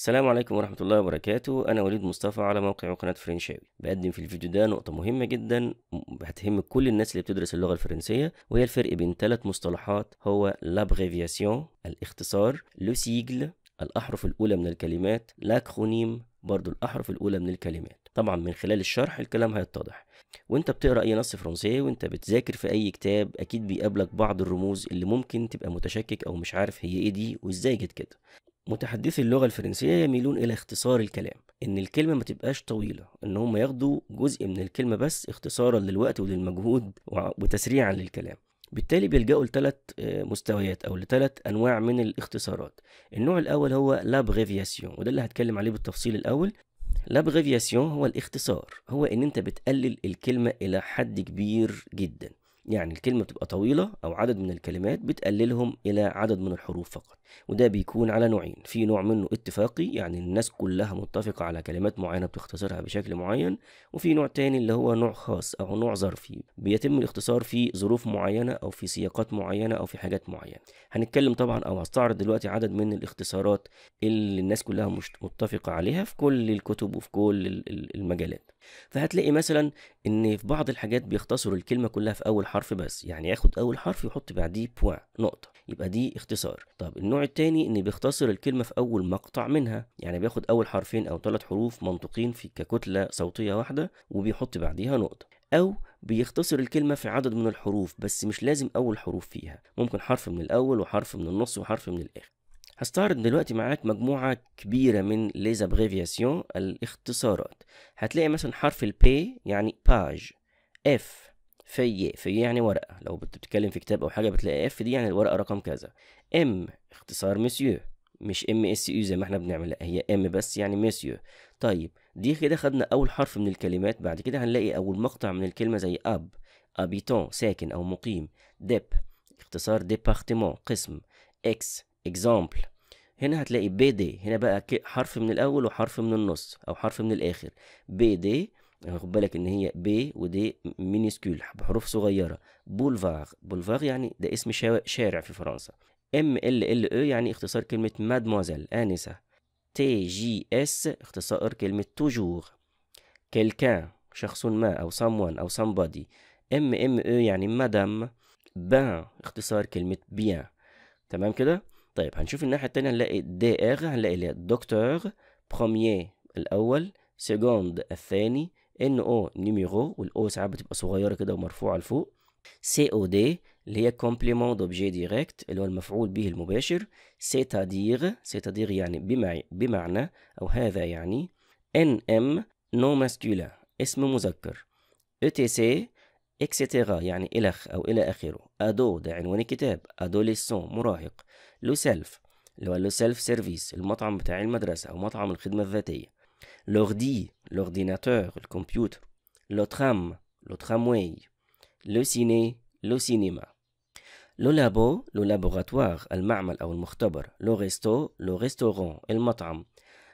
السلام عليكم ورحمة الله وبركاته أنا وليد مصطفى على موقع قناة فرنشاوي بقدم في الفيديو ده نقطة مهمة جدا هتهم كل الناس اللي بتدرس اللغة الفرنسية وهي الفرق بين ثلاث مصطلحات هو لابريفياسيون الاختصار لو سيجل الأحرف الأولى من الكلمات لاكرونيم برضو الأحرف الأولى من الكلمات طبعا من خلال الشرح الكلام هيتضح وانت بتقرا اي نص فرنسي وانت بتذاكر في اي كتاب اكيد بيقابلك بعض الرموز اللي ممكن تبقى متشكك او مش عارف هي ايه دي وازاي جت كده متحدثي اللغة الفرنسية يميلون إلى اختصار الكلام إن الكلمة ما تبقاش طويلة إن هم ياخدوا جزء من الكلمة بس اختصارا للوقت وللمجهود وتسريعا للكلام بالتالي بيلجأوا لثلاث آه، مستويات أو لثلاث أنواع من الاختصارات النوع الأول هو لابريفياسيون وده اللي هتكلم عليه بالتفصيل الأول لابريفياسيون هو الاختصار هو إن أنت بتقلل الكلمة إلى حد كبير جدا يعني الكلمة بتبقى طويلة أو عدد من الكلمات بتقللهم إلى عدد من الحروف فقط وده بيكون على نوعين في نوع منه اتفاقي يعني الناس كلها متفقة على كلمات معينة بتختصرها بشكل معين وفي نوع تاني اللي هو نوع خاص أو نوع ظرفي بيتم الاختصار في ظروف معينة أو في سياقات معينة أو في حاجات معينة هنتكلم طبعا أو هستعرض دلوقتي عدد من الاختصارات اللي الناس كلها متفقة عليها في كل الكتب وفي كل المجالات فهتلاقي مثلا ان في بعض الحاجات بيختصروا الكلمه كلها في اول حرف بس يعني ياخد اول حرف يحط بعديه بوا نقطه يبقى دي اختصار طب النوع الثاني ان بيختصر الكلمه في اول مقطع منها يعني بياخد اول حرفين او ثلاث حروف منطوقين في ككتله صوتيه واحده وبيحط بعديها نقطه او بيختصر الكلمة في عدد من الحروف بس مش لازم أول حروف فيها ممكن حرف من الأول وحرف من النص وحرف من الآخر هستعرض دلوقتي معاك مجموعة كبيرة من ليز ابريفياسيون الاختصارات هتلاقي مثلا حرف ال بي يعني باج اف في في يعني ورقة لو بتتكلم في كتاب أو حاجة بتلاقي اف دي يعني الورقة رقم كذا ام اختصار مسيو مش ام اس يو زي ما احنا بنعمل لا هي ام بس يعني مسيو طيب دي كده خدنا اول حرف من الكلمات بعد كده هنلاقي اول مقطع من الكلمه زي اب ابيتون ساكن او مقيم ديب اختصار ديبارتمون قسم اكس اكزامبل هنا هتلاقي بي دي هنا بقى حرف من الاول وحرف من النص او حرف من الاخر بي يعني دي خد بالك ان هي بي ودي مينيسكول بحروف صغيره بولفار بولفار يعني ده اسم شارع في فرنسا ام ال ال او يعني اختصار كلمه مادموزيل انسه تي جي اس اختصار كلمه توجور كلكان شخص ما او someone او somebody ام ام اي يعني مدام بان اختصار كلمه بيان تمام كده طيب هنشوف الناحية التانية هنلاقي دي ار هنلاقي اللي هي دكتور بروميي الأول سكوند الثاني ان او نيميرو والاو ساعات بتبقى صغيرة كده ومرفوعة لفوق سي او دي اللي هي كومبليمون دوبجي ديريكت اللي هو المفعول به المباشر سيتادير سيتادير يعني بمع... بمعنى أو هذا يعني ان ام نو ماسكولا اسم مذكر اي تي سي اكسيتيرا يعني إلخ أو إلى آخره أدو ده عنوان الكتاب أدوليسون مراهق لو سيلف اللي هو لو سيلف سيرفيس المطعم بتاع المدرسة أو مطعم الخدمة الذاتية لوردي لورديناتور الكمبيوتر لو ترام لو ترامواي لو سيني لو سينما لو لابو لو لابوراتوار المعمل أو المختبر لو ريستو لو ريستورون المطعم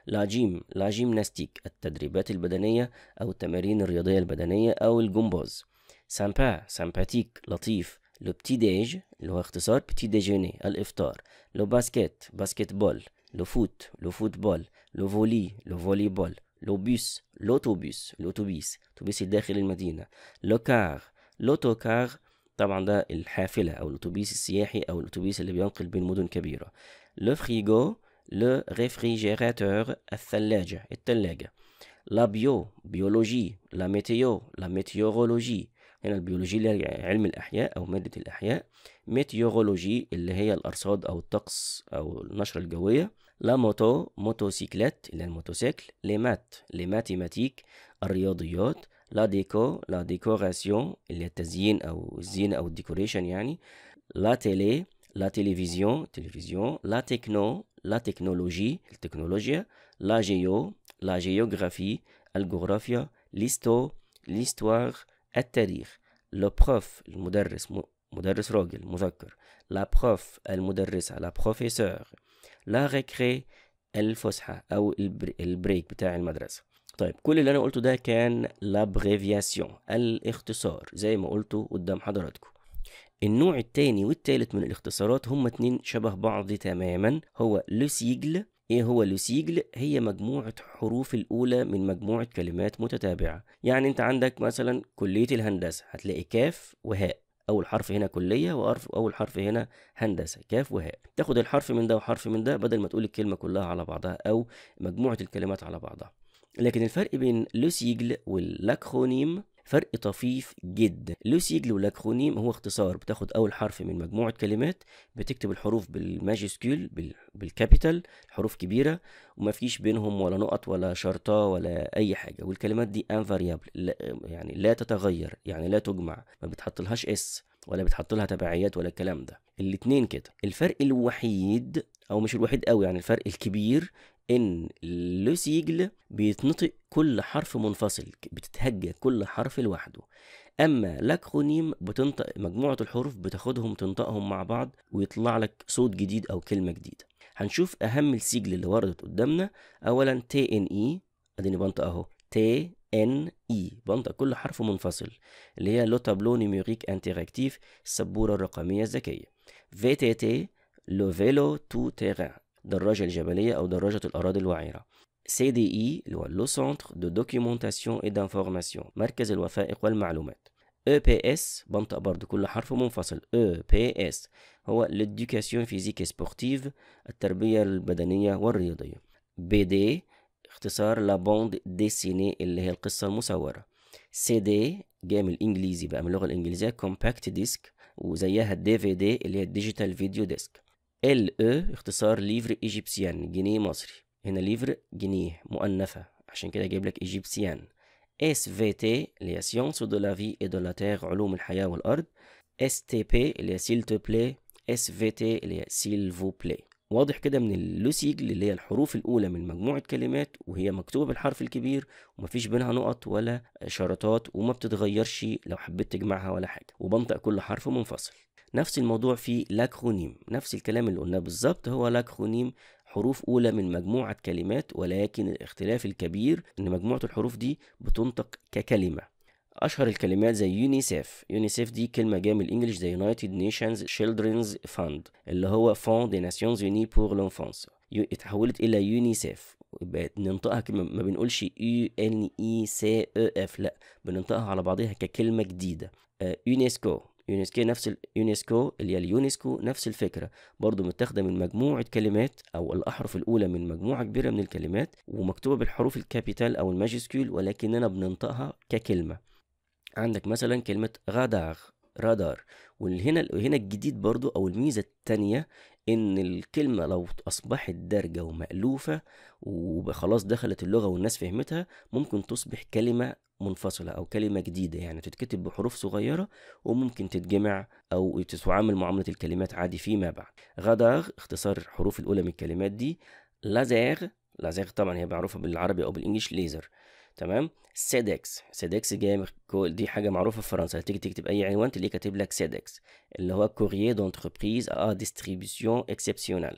لا جيم لا جيمناستيك التدريبات البدنية أو التمارين الرياضية البدنية أو الجمباز سامبا سامباتيك لطيف le petit déj, le petit déjeuner, le basket, basketball, le foot, le football, le volley, le volleyball, le bus, l'autobus, l'autobus, le le car, l'autocar, le la météo, réfrigérateur météorologie. la la هنا البيولوجي اللي هي علم الأحياء أو مادة الأحياء ميتيورولوجي اللي هي الأرصاد أو الطقس أو النشرة الجوية لا موتو موتوسيكلات اللي هي الموتوسيكل لي لماتيماتيك الرياضيات لا ديكو لا ديكوراسيون اللي هي التزيين أو الزينة أو الديكوريشن يعني لا تيلي لا تلفزيون تلفزيون لا تكنو لا تكنولوجي التكنولوجيا لا جيو لا جيوغرافي الجغرافيا ليستو ليستوار التاريخ لو بروف المدرس مدرس راجل مذكر لا بروف المدرسة لا بروفيسور لا ريكري الفسحة أو البريك بتاع المدرسة طيب كل اللي أنا قلته ده كان لابريفياسيون الاختصار زي ما قلته قدام حضراتكم النوع التاني والتالت من الاختصارات هما اتنين شبه بعض تماما هو لو سيجل ايه هو لوسيجل هي مجموعه حروف الاولى من مجموعه كلمات متتابعه يعني انت عندك مثلا كليه الهندسه هتلاقي كاف وهاء اول حرف هنا كليه وأرف اول حرف هنا هندسه كاف وهاء تاخد الحرف من ده وحرف من ده بدل ما تقول الكلمه كلها على بعضها او مجموعه الكلمات على بعضها لكن الفرق بين لوسيجل واللاكرونيم فرق طفيف جدا لوسيجل لو لاكرونيم هو اختصار بتاخد اول حرف من مجموعه كلمات بتكتب الحروف بالماجيسكيول بالكابيتال حروف كبيره وما فيش بينهم ولا نقط ولا شرطه ولا اي حاجه والكلمات دي انفاريابل يعني لا تتغير يعني لا تجمع ما بتحطلهاش اس ولا بتحط لها تبعيات ولا الكلام ده الاثنين كده الفرق الوحيد او مش الوحيد قوي يعني الفرق الكبير ان لو سيجل بيتنطق كل حرف منفصل بتتهجى كل حرف لوحده اما لاكرونيم بتنطق مجموعه الحروف بتاخدهم تنطقهم مع بعض ويطلع لك صوت جديد او كلمه جديده هنشوف اهم السيجل اللي وردت قدامنا اولا تي ان اي اديني بنطق اهو تي ان اي بنطق كل حرف منفصل اللي هي لو تابلو نيميريك انتراكتيف السبوره الرقميه الذكيه في تي تي لو فيلو تو تيران دراجة الجبلية أو دراجة الأراضي الوعيرة CDI e اللي هو لو سونتر دو دوكيومونتاسيون اي دانفورماسيون مركز الوثائق والمعلومات EPS بنطق برضو كل حرف منفصل EPS هو ليدوكاسيون فيزيك سبورتيف التربية البدنية والرياضية BD اختصار لا بوند ديسيني اللي هي القصة المصورة CD جاي من الإنجليزي بقى من اللغة الإنجليزية كومباكت ديسك وزيها الدي اللي هي الديجيتال فيديو ديسك ال او اختصار ليفر ايجيبسيان جنيه مصري هنا ليفر جنيه مؤنثة عشان كده جايب لك ايجيبسيان اس في تي اللي هي سيونس دو لا في اي دو لا تيغ علوم الحياة والأرض اس تي بي اللي هي سيل تو بلاي اس في تي اللي هي سيل فو بلاي واضح كده من اللوسيج اللي هي الحروف الأولى من مجموعة كلمات وهي مكتوبة بالحرف الكبير ومفيش بينها نقط ولا شرطات وما بتتغيرش لو حبيت تجمعها ولا حاجة وبنطق كل حرف منفصل نفس الموضوع في لاكرونيم نفس الكلام اللي قلناه بالظبط هو لاكرونيم حروف أولى من مجموعة كلمات ولكن الاختلاف الكبير إن مجموعة الحروف دي بتنطق ككلمة اشهر الكلمات زي يونيسيف يونيسيف دي كلمه جايه من الانجليش زي يونايتد نيشنز تشيلدرنز فاند اللي هو فون دي ناسيونز يوني بور لونفونس اتحولت الى يونيسيف بقت ننطقها ما بنقولش يو ان اي سي او اف لا بننطقها على بعضها ككلمه جديده آه، يونيسكو يونسكو نفس اليونسكو اللي هي اليونسكو نفس الفكره برضو متاخده من مجموعه كلمات او الاحرف الاولى من مجموعه كبيره من الكلمات ومكتوبه بالحروف الكابيتال او الماجسكيول ولكننا بننطقها ككلمه عندك مثلا كلمة غادار رادار وهنا هنا الجديد برضو او الميزه التانية ان الكلمه لو اصبحت دارجه ومالوفه وخلاص دخلت اللغه والناس فهمتها ممكن تصبح كلمه منفصله او كلمه جديده يعني تتكتب بحروف صغيره وممكن تتجمع او تتعامل معامله الكلمات عادي فيما بعد غادار اختصار الحروف الاولى من الكلمات دي لازير لازاغ طبعا هي معروفه بالعربي او بالانجلش ليزر تمام سيدكس سيدكس جاي دي حاجه معروفه في فرنسا تيجي تكتب اي عنوان تلاقيه كاتب لك سيدكس اللي هو كوريي دونتربريز ا ديستريبيسيون اكسبسيونال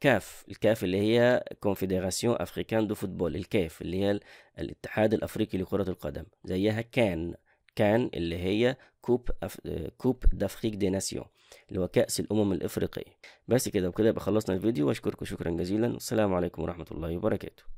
كاف الكاف اللي هي كونفدراسيون افريكان دو فوتبول الكاف اللي هي الاتحاد الافريقي لكره القدم زيها كان كان اللي هي كوب أف... كوب دافريك دي ناسيون اللي هو كأس الأمم الإفريقية بس كده وكده يبقى خلصنا الفيديو وأشكركم شكرا جزيلا والسلام عليكم ورحمة الله وبركاته